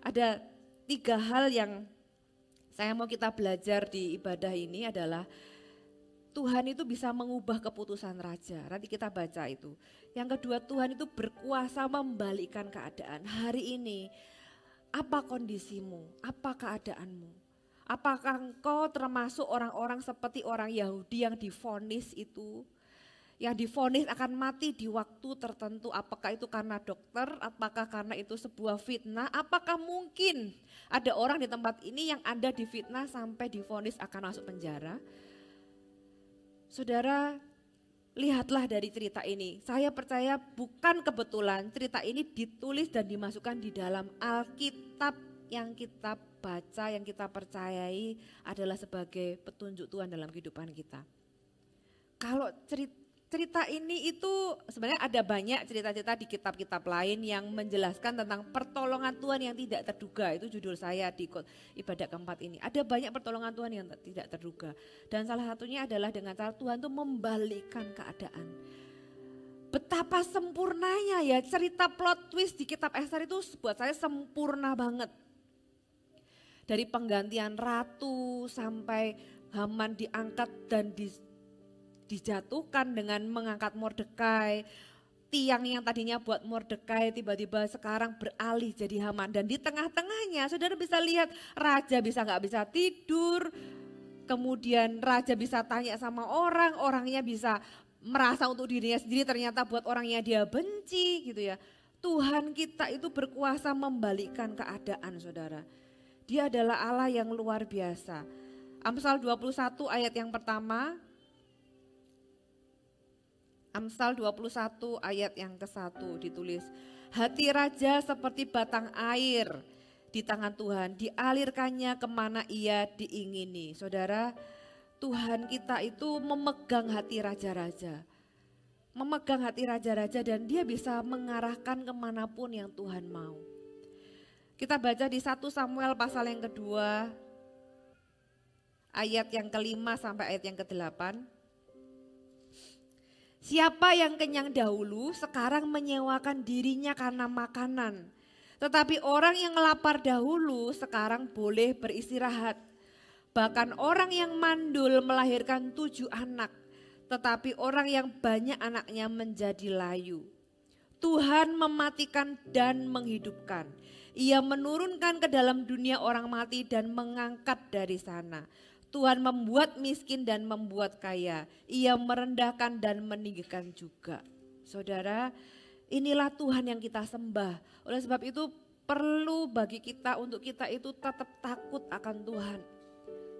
Ada tiga hal yang saya mau kita belajar di ibadah ini adalah Tuhan itu bisa mengubah keputusan raja. Nanti kita baca itu. Yang kedua, Tuhan itu berkuasa membalikkan keadaan. Hari ini, apa kondisimu? Apa keadaanmu? Apakah engkau termasuk orang-orang seperti orang Yahudi yang difonis itu? Yang difonis akan mati di waktu tertentu. Apakah itu karena dokter? Apakah karena itu sebuah fitnah? Apakah mungkin ada orang di tempat ini yang di difitnah sampai difonis akan masuk penjara? Saudara, lihatlah dari cerita ini. Saya percaya bukan kebetulan cerita ini ditulis dan dimasukkan di dalam Alkitab yang kita baca, yang kita percayai adalah sebagai petunjuk Tuhan dalam kehidupan kita. Kalau cerita cerita ini itu sebenarnya ada banyak cerita-cerita di kitab-kitab lain yang menjelaskan tentang pertolongan Tuhan yang tidak terduga. Itu judul saya di ibadah keempat ini. Ada banyak pertolongan Tuhan yang tidak terduga. Dan salah satunya adalah dengan cara Tuhan itu membalikkan keadaan. Betapa sempurnanya ya cerita plot twist di kitab Esther itu buat saya sempurna banget. Dari penggantian ratu sampai Haman diangkat dan dijatuhkan dengan mengangkat Mordekai. Tiang yang tadinya buat Mordekai tiba-tiba sekarang beralih jadi Haman. Dan di tengah-tengahnya saudara bisa lihat raja bisa nggak bisa tidur. Kemudian raja bisa tanya sama orang, orangnya bisa merasa untuk dirinya sendiri ternyata buat orangnya dia benci gitu ya. Tuhan kita itu berkuasa membalikkan keadaan saudara. Dia adalah Allah yang luar biasa. Amsal 21 ayat yang pertama, Amsal 21 ayat yang ke-1 ditulis, hati raja seperti batang air di tangan Tuhan, dialirkannya kemana ia diingini. Saudara, Tuhan kita itu memegang hati raja-raja. Memegang hati raja-raja dan dia bisa mengarahkan kemanapun yang Tuhan mau. Kita baca di 1 Samuel pasal yang kedua, ayat yang kelima sampai ayat yang kedelapan. Siapa yang kenyang dahulu sekarang menyewakan dirinya karena makanan. Tetapi orang yang lapar dahulu sekarang boleh beristirahat. Bahkan orang yang mandul melahirkan tujuh anak. Tetapi orang yang banyak anaknya menjadi layu. Tuhan mematikan dan menghidupkan. Ia menurunkan ke dalam dunia orang mati dan mengangkat dari sana. Tuhan membuat miskin dan membuat kaya. Ia merendahkan dan meninggikan juga. Saudara, inilah Tuhan yang kita sembah. Oleh sebab itu perlu bagi kita untuk kita itu tetap takut akan Tuhan.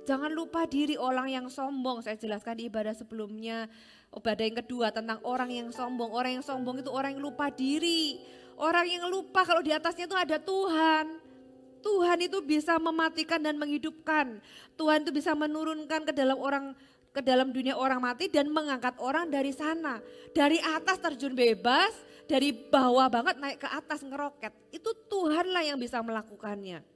Jangan lupa diri orang yang sombong. Saya jelaskan di ibadah sebelumnya, ibadah yang kedua tentang orang yang sombong. Orang yang sombong itu orang yang lupa diri. Orang yang lupa kalau di atasnya itu ada Tuhan. Tuhan itu bisa mematikan dan menghidupkan. Tuhan itu bisa menurunkan ke dalam orang ke dalam dunia orang mati dan mengangkat orang dari sana. Dari atas terjun bebas, dari bawah banget naik ke atas ngeroket. Itu Tuhanlah yang bisa melakukannya.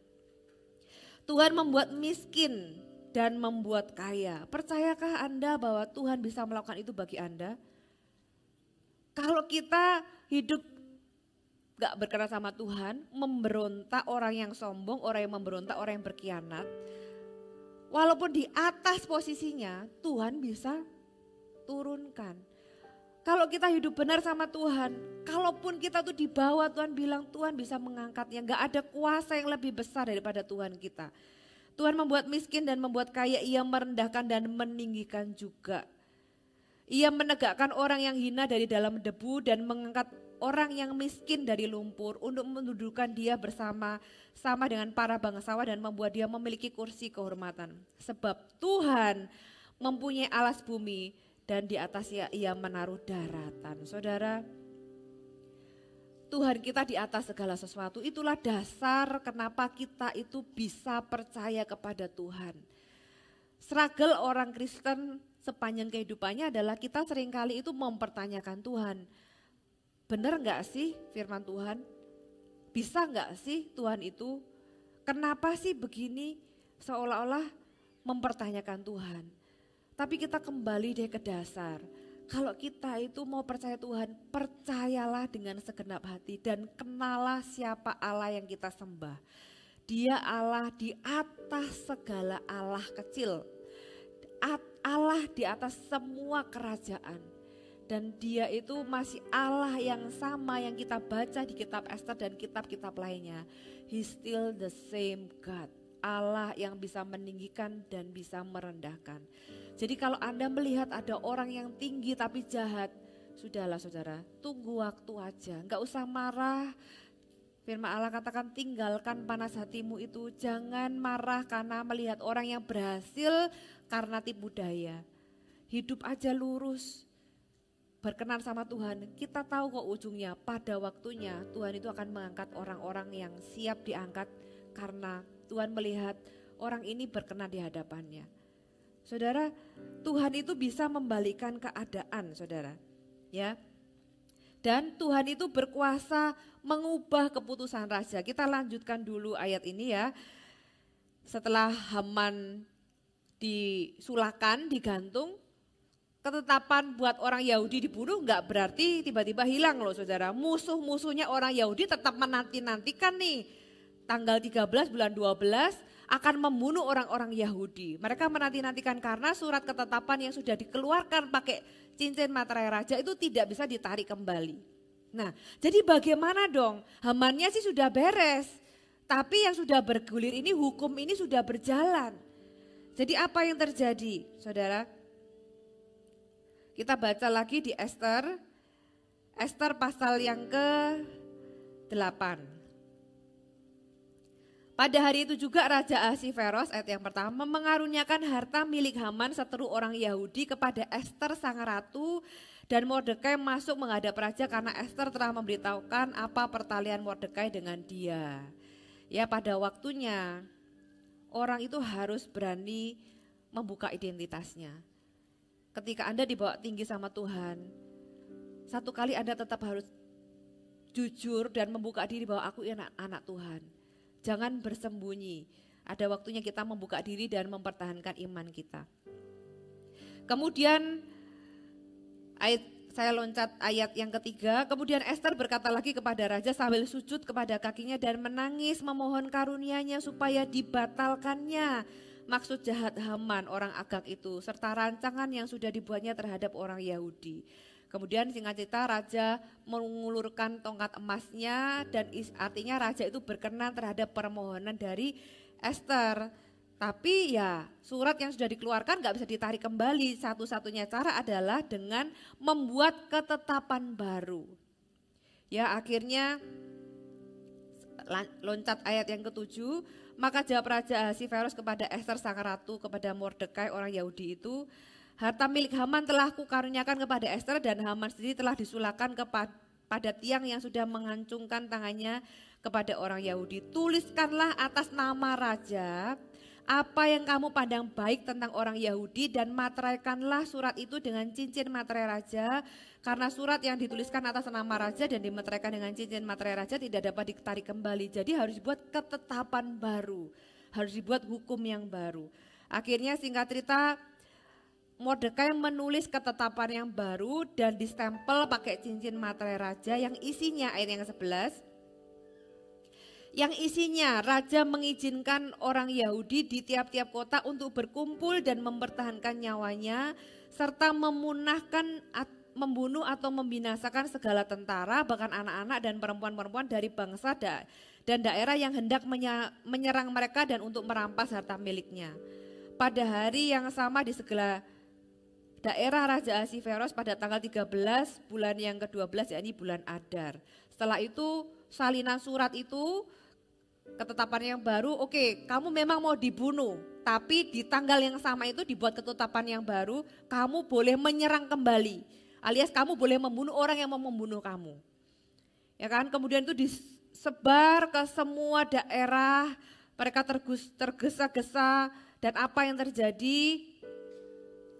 Tuhan membuat miskin dan membuat kaya. Percayakah Anda bahwa Tuhan bisa melakukan itu bagi Anda? Kalau kita hidup gak berkenan sama Tuhan, memberontak orang yang sombong, orang yang memberontak, orang yang berkhianat. Walaupun di atas posisinya, Tuhan bisa turunkan. Kalau kita hidup benar sama Tuhan, kalaupun kita tuh di bawah Tuhan bilang Tuhan bisa mengangkatnya. Gak ada kuasa yang lebih besar daripada Tuhan kita. Tuhan membuat miskin dan membuat kaya, ia merendahkan dan meninggikan juga. Ia menegakkan orang yang hina dari dalam debu dan mengangkat orang yang miskin dari lumpur untuk mendudukan dia bersama sama dengan para bangsawan dan membuat dia memiliki kursi kehormatan. Sebab Tuhan mempunyai alas bumi dan di atasnya ia menaruh daratan. Saudara, Tuhan kita di atas segala sesuatu. Itulah dasar kenapa kita itu bisa percaya kepada Tuhan. Seragel orang Kristen sepanjang kehidupannya adalah kita seringkali itu mempertanyakan Tuhan. Benar nggak sih firman Tuhan? Bisa nggak sih Tuhan itu? Kenapa sih begini seolah-olah mempertanyakan Tuhan? Tapi kita kembali deh ke dasar. Kalau kita itu mau percaya Tuhan, percayalah dengan segenap hati dan kenalah siapa Allah yang kita sembah. Dia Allah di atas segala Allah kecil. Allah di atas semua kerajaan dan dia itu masih Allah yang sama yang kita baca di kitab Esther dan kitab-kitab lainnya. He still the same God. Allah yang bisa meninggikan dan bisa merendahkan. Jadi kalau Anda melihat ada orang yang tinggi tapi jahat, sudahlah saudara, tunggu waktu aja. Enggak usah marah. Firman Allah katakan tinggalkan panas hatimu itu, jangan marah karena melihat orang yang berhasil karena tipu daya. Hidup aja lurus, berkenan sama Tuhan, kita tahu kok ujungnya pada waktunya Tuhan itu akan mengangkat orang-orang yang siap diangkat karena Tuhan melihat orang ini berkenan di hadapannya. Saudara, Tuhan itu bisa membalikkan keadaan, Saudara. Ya. Dan Tuhan itu berkuasa mengubah keputusan raja. Kita lanjutkan dulu ayat ini ya. Setelah Haman disulakan, digantung, ketetapan buat orang Yahudi dibunuh nggak berarti tiba-tiba hilang loh saudara. Musuh-musuhnya orang Yahudi tetap menanti-nantikan nih. Tanggal 13 bulan 12 akan membunuh orang-orang Yahudi. Mereka menanti-nantikan karena surat ketetapan yang sudah dikeluarkan pakai cincin materai raja itu tidak bisa ditarik kembali. Nah jadi bagaimana dong? Hamannya sih sudah beres. Tapi yang sudah bergulir ini hukum ini sudah berjalan. Jadi apa yang terjadi saudara? Kita baca lagi di Esther. Esther pasal yang ke-8. Pada hari itu juga Raja Asiferos ayat yang pertama mengaruniakan harta milik Haman seteru orang Yahudi kepada Esther sang ratu dan Mordekai masuk menghadap raja karena Esther telah memberitahukan apa pertalian Mordekai dengan dia. Ya pada waktunya orang itu harus berani membuka identitasnya ketika Anda dibawa tinggi sama Tuhan, satu kali Anda tetap harus jujur dan membuka diri bahwa aku anak, anak Tuhan. Jangan bersembunyi. Ada waktunya kita membuka diri dan mempertahankan iman kita. Kemudian ayat saya loncat ayat yang ketiga. Kemudian Esther berkata lagi kepada raja sambil sujud kepada kakinya dan menangis memohon karunianya supaya dibatalkannya maksud jahat Haman orang Agak itu serta rancangan yang sudah dibuatnya terhadap orang Yahudi. Kemudian singkat cerita raja mengulurkan tongkat emasnya dan is, artinya raja itu berkenan terhadap permohonan dari Esther. Tapi ya surat yang sudah dikeluarkan nggak bisa ditarik kembali. Satu-satunya cara adalah dengan membuat ketetapan baru. Ya akhirnya loncat ayat yang ketujuh, maka jawab Raja Ahasiverus kepada Esther sang ratu, kepada Mordekai orang Yahudi itu, harta milik Haman telah kukaruniakan kepada Esther dan Haman sendiri telah disulakan kepada tiang yang sudah mengancungkan tangannya kepada orang Yahudi. Tuliskanlah atas nama raja apa yang kamu pandang baik tentang orang Yahudi dan materaikanlah surat itu dengan cincin materai raja karena surat yang dituliskan atas nama raja dan dimeteraikan dengan cincin materai raja tidak dapat ditarik kembali. Jadi harus dibuat ketetapan baru, harus dibuat hukum yang baru. Akhirnya singkat cerita Mordekai menulis ketetapan yang baru dan distempel pakai cincin materai raja yang isinya ayat yang ke-11 yang isinya raja mengizinkan orang Yahudi di tiap-tiap kota untuk berkumpul dan mempertahankan nyawanya serta memunahkan membunuh atau membinasakan segala tentara bahkan anak-anak dan perempuan-perempuan dari bangsa da dan daerah yang hendak menyerang mereka dan untuk merampas harta miliknya. Pada hari yang sama di segala daerah Raja Asiferos pada tanggal 13 bulan yang ke-12 yakni bulan Adar. Setelah itu salinan surat itu ketetapan yang baru, oke okay, kamu memang mau dibunuh, tapi di tanggal yang sama itu dibuat ketetapan yang baru, kamu boleh menyerang kembali. Alias kamu boleh membunuh orang yang mau membunuh kamu. Ya kan? Kemudian itu disebar ke semua daerah, mereka tergesa-gesa dan apa yang terjadi?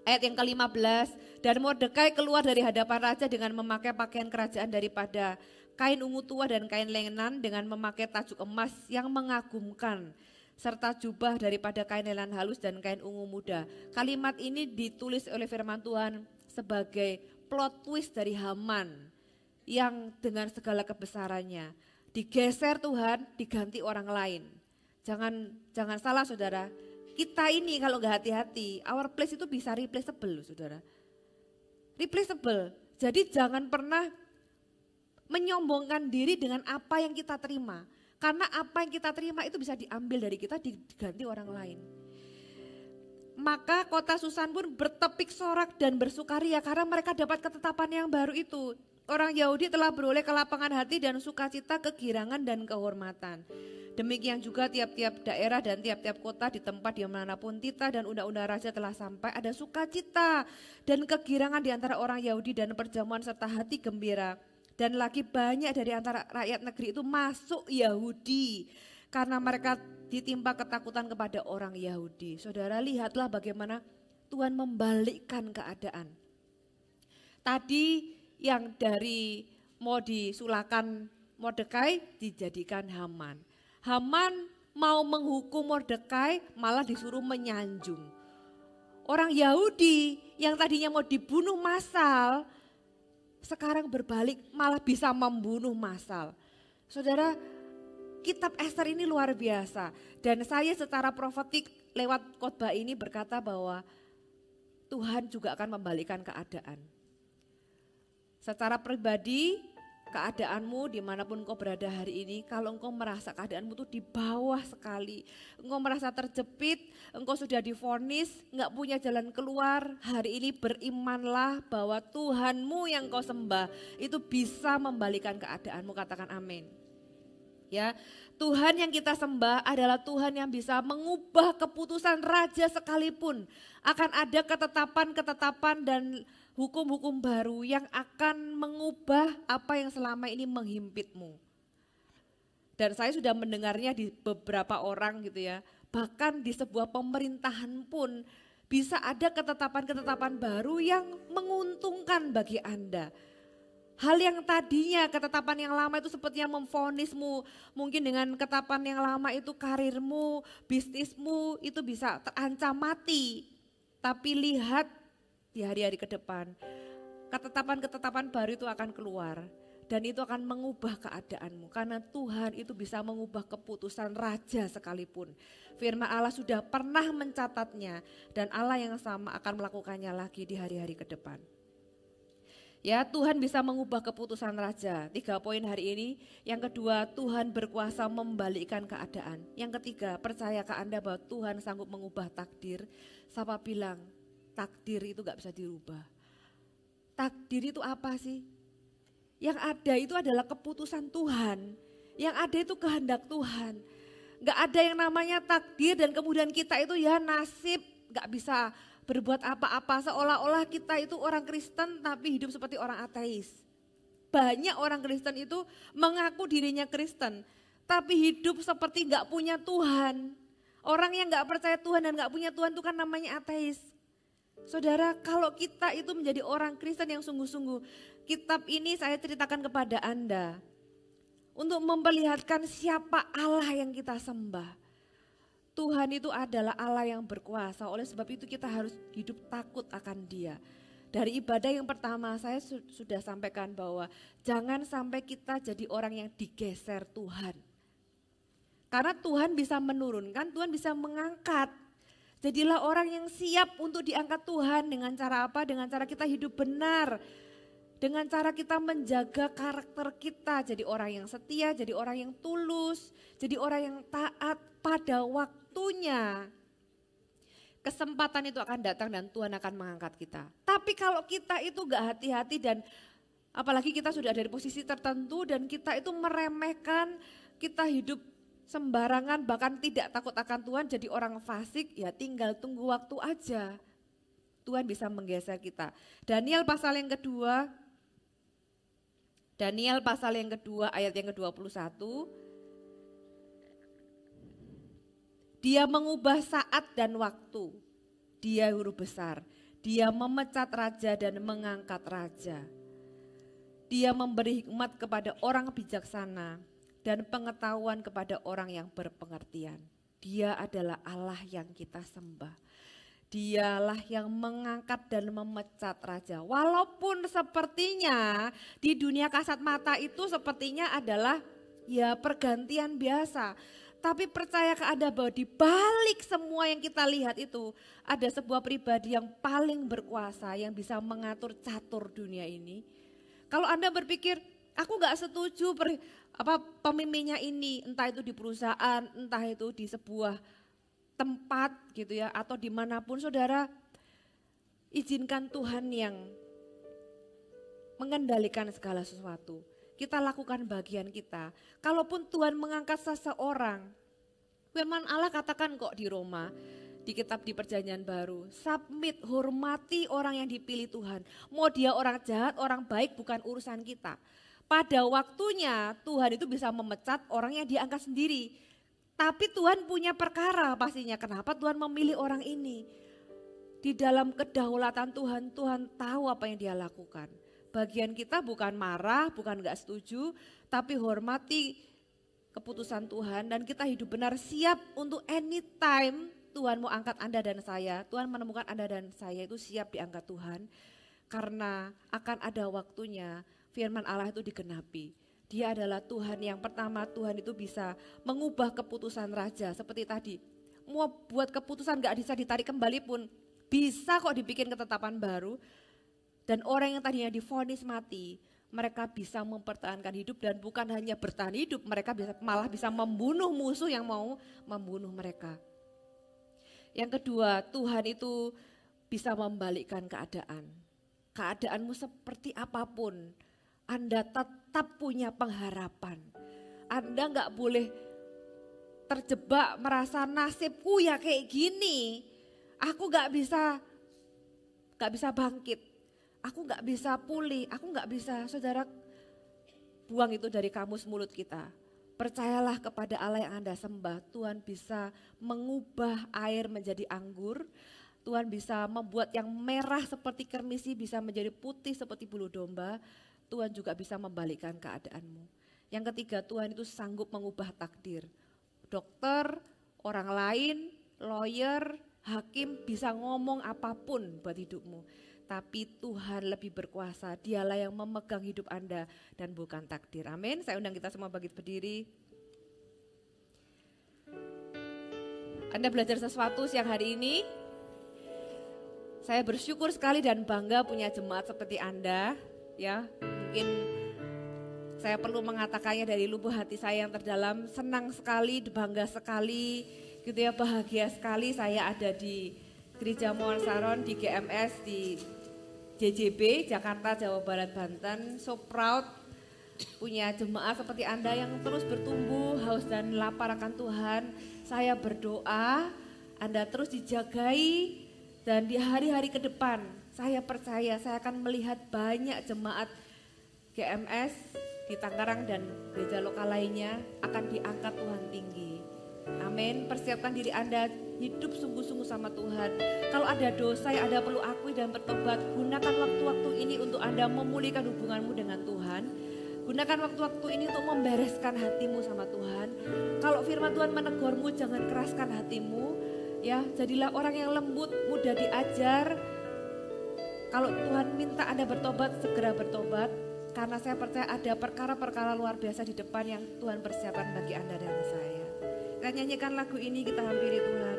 Ayat yang ke-15, dan Mordekai keluar dari hadapan raja dengan memakai pakaian kerajaan daripada kain ungu tua dan kain lenan dengan memakai tajuk emas yang mengagumkan serta jubah daripada kain lenan halus dan kain ungu muda. Kalimat ini ditulis oleh firman Tuhan sebagai plot twist dari Haman yang dengan segala kebesarannya digeser Tuhan diganti orang lain. Jangan jangan salah saudara, kita ini kalau nggak hati-hati, our place itu bisa replaceable saudara. Replaceable, jadi jangan pernah menyombongkan diri dengan apa yang kita terima. Karena apa yang kita terima itu bisa diambil dari kita diganti orang lain. Maka kota Susan pun bertepik sorak dan bersukaria karena mereka dapat ketetapan yang baru itu. Orang Yahudi telah beroleh kelapangan hati dan sukacita, kegirangan dan kehormatan. Demikian juga tiap-tiap daerah dan tiap-tiap kota di tempat di manapun tita dan undang-undang raja telah sampai ada sukacita dan kegirangan di antara orang Yahudi dan perjamuan serta hati gembira dan lagi banyak dari antara rakyat negeri itu masuk Yahudi karena mereka ditimpa ketakutan kepada orang Yahudi. Saudara lihatlah bagaimana Tuhan membalikkan keadaan. Tadi yang dari mau disulakan Mordekai dijadikan Haman. Haman mau menghukum Mordekai malah disuruh menyanjung. Orang Yahudi yang tadinya mau dibunuh massal sekarang berbalik malah bisa membunuh masal. Saudara, kitab Esther ini luar biasa. Dan saya secara profetik lewat khotbah ini berkata bahwa Tuhan juga akan membalikan keadaan. Secara pribadi, keadaanmu dimanapun kau berada hari ini, kalau engkau merasa keadaanmu itu di bawah sekali, engkau merasa terjepit, engkau sudah difonis, nggak punya jalan keluar, hari ini berimanlah bahwa Tuhanmu yang kau sembah itu bisa membalikan keadaanmu, katakan amin. Ya, Tuhan yang kita sembah adalah Tuhan yang bisa mengubah keputusan raja sekalipun. Akan ada ketetapan-ketetapan dan hukum-hukum baru yang akan mengubah apa yang selama ini menghimpitmu. Dan saya sudah mendengarnya di beberapa orang gitu ya, bahkan di sebuah pemerintahan pun bisa ada ketetapan-ketetapan baru yang menguntungkan bagi Anda. Hal yang tadinya ketetapan yang lama itu sepertinya memfonismu, mungkin dengan ketetapan yang lama itu karirmu, bisnismu itu bisa terancam mati. Tapi lihat di hari-hari ke depan. Ketetapan-ketetapan baru itu akan keluar dan itu akan mengubah keadaanmu karena Tuhan itu bisa mengubah keputusan raja sekalipun. Firman Allah sudah pernah mencatatnya dan Allah yang sama akan melakukannya lagi di hari-hari ke depan. Ya, Tuhan bisa mengubah keputusan raja. Tiga poin hari ini. Yang kedua, Tuhan berkuasa membalikkan keadaan. Yang ketiga, percayakah Anda bahwa Tuhan sanggup mengubah takdir? siapa bilang, Takdir itu gak bisa dirubah. Takdir itu apa sih? Yang ada itu adalah keputusan Tuhan. Yang ada itu kehendak Tuhan. Gak ada yang namanya takdir dan kemudian kita itu ya nasib gak bisa berbuat apa-apa. Seolah-olah kita itu orang Kristen tapi hidup seperti orang ateis. Banyak orang Kristen itu mengaku dirinya Kristen. Tapi hidup seperti gak punya Tuhan. Orang yang gak percaya Tuhan dan gak punya Tuhan itu kan namanya ateis. Saudara, kalau kita itu menjadi orang Kristen yang sungguh-sungguh, kitab ini saya ceritakan kepada Anda untuk memperlihatkan siapa Allah yang kita sembah. Tuhan itu adalah Allah yang berkuasa, oleh sebab itu kita harus hidup takut akan Dia. Dari ibadah yang pertama saya sudah sampaikan bahwa jangan sampai kita jadi orang yang digeser Tuhan. Karena Tuhan bisa menurunkan, Tuhan bisa mengangkat. Jadilah orang yang siap untuk diangkat Tuhan dengan cara apa? Dengan cara kita hidup benar. Dengan cara kita menjaga karakter kita jadi orang yang setia, jadi orang yang tulus, jadi orang yang taat pada waktunya. Kesempatan itu akan datang dan Tuhan akan mengangkat kita. Tapi kalau kita itu gak hati-hati dan apalagi kita sudah ada di posisi tertentu dan kita itu meremehkan, kita hidup sembarangan bahkan tidak takut akan Tuhan jadi orang fasik ya tinggal tunggu waktu aja. Tuhan bisa menggeser kita. Daniel pasal yang kedua, Daniel pasal yang kedua ayat yang ke-21. Dia mengubah saat dan waktu. Dia huruf besar. Dia memecat raja dan mengangkat raja. Dia memberi hikmat kepada orang bijaksana dan pengetahuan kepada orang yang berpengertian. Dia adalah Allah yang kita sembah. Dialah yang mengangkat dan memecat raja. Walaupun sepertinya di dunia kasat mata itu sepertinya adalah ya pergantian biasa. Tapi percaya ke ada bahwa di balik semua yang kita lihat itu ada sebuah pribadi yang paling berkuasa yang bisa mengatur catur dunia ini. Kalau Anda berpikir Aku nggak setuju per, apa pemimpinnya ini, entah itu di perusahaan, entah itu di sebuah tempat gitu ya, atau dimanapun saudara, izinkan Tuhan yang mengendalikan segala sesuatu. Kita lakukan bagian kita. Kalaupun Tuhan mengangkat seseorang, firman Allah katakan kok di Roma, di kitab di perjanjian baru. Submit, hormati orang yang dipilih Tuhan. Mau dia orang jahat, orang baik bukan urusan kita. Pada waktunya Tuhan itu bisa memecat orang yang diangkat sendiri. Tapi Tuhan punya perkara pastinya. Kenapa Tuhan memilih orang ini? Di dalam kedaulatan Tuhan, Tuhan tahu apa yang dia lakukan. Bagian kita bukan marah, bukan gak setuju, tapi hormati keputusan Tuhan dan kita hidup benar siap untuk anytime Tuhan mau angkat Anda dan saya. Tuhan menemukan Anda dan saya itu siap diangkat Tuhan karena akan ada waktunya firman Allah itu digenapi. Dia adalah Tuhan yang pertama Tuhan itu bisa mengubah keputusan raja seperti tadi. Mau buat keputusan gak bisa ditarik kembali pun bisa kok dibikin ketetapan baru. Dan orang yang tadinya difonis mati mereka bisa mempertahankan hidup dan bukan hanya bertahan hidup, mereka bisa, malah bisa membunuh musuh yang mau membunuh mereka. Yang kedua, Tuhan itu bisa membalikkan keadaan. Keadaanmu seperti apapun, anda tetap punya pengharapan. Anda nggak boleh terjebak merasa nasibku ya kayak gini. Aku nggak bisa nggak bisa bangkit. Aku nggak bisa pulih. Aku nggak bisa. Saudara, buang itu dari kamus mulut kita. Percayalah kepada Allah yang Anda sembah. Tuhan bisa mengubah air menjadi anggur. Tuhan bisa membuat yang merah seperti kermisi bisa menjadi putih seperti bulu domba. Tuhan juga bisa membalikkan keadaanmu. Yang ketiga, Tuhan itu sanggup mengubah takdir. Dokter, orang lain, lawyer, hakim bisa ngomong apapun buat hidupmu. Tapi Tuhan lebih berkuasa, dialah yang memegang hidup Anda dan bukan takdir. Amin. Saya undang kita semua bagi berdiri. Anda belajar sesuatu siang hari ini? Saya bersyukur sekali dan bangga punya jemaat seperti Anda, ya mungkin saya perlu mengatakannya dari lubuk hati saya yang terdalam, senang sekali, bangga sekali, gitu ya, bahagia sekali saya ada di Gereja Mohon Saron di GMS di JJB Jakarta Jawa Barat Banten. So proud punya jemaah seperti Anda yang terus bertumbuh, haus dan lapar akan Tuhan. Saya berdoa Anda terus dijagai dan di hari-hari ke depan saya percaya saya akan melihat banyak jemaat GMS di Tangerang dan gereja lokal lainnya akan diangkat Tuhan tinggi. Amin. Persiapkan diri Anda hidup sungguh-sungguh sama Tuhan. Kalau ada dosa yang Anda perlu akui dan bertobat, gunakan waktu-waktu ini untuk Anda memulihkan hubunganmu dengan Tuhan. Gunakan waktu-waktu ini untuk membereskan hatimu sama Tuhan. Kalau firman Tuhan menegurmu, jangan keraskan hatimu. Ya, jadilah orang yang lembut, mudah diajar. Kalau Tuhan minta Anda bertobat, segera bertobat. Karena saya percaya ada perkara-perkara luar biasa di depan yang Tuhan persiapkan bagi Anda dan saya. Kita nyanyikan lagu ini, kita hampiri Tuhan.